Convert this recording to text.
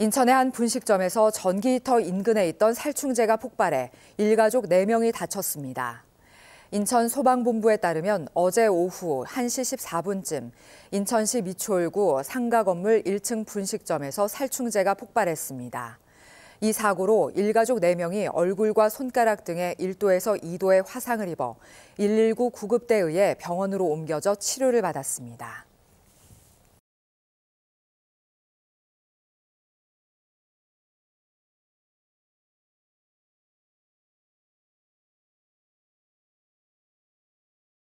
인천의 한 분식점에서 전기히터 인근에 있던 살충제가 폭발해 일가족 4명이 다쳤습니다. 인천 소방본부에 따르면 어제 오후 1시 14분쯤 인천시 미추홀구 상가 건물 1층 분식점에서 살충제가 폭발했습니다. 이 사고로 일가족 4명이 얼굴과 손가락 등에 1도에서 2도의 화상을 입어 119 구급대에 의해 병원으로 옮겨져 치료를 받았습니다.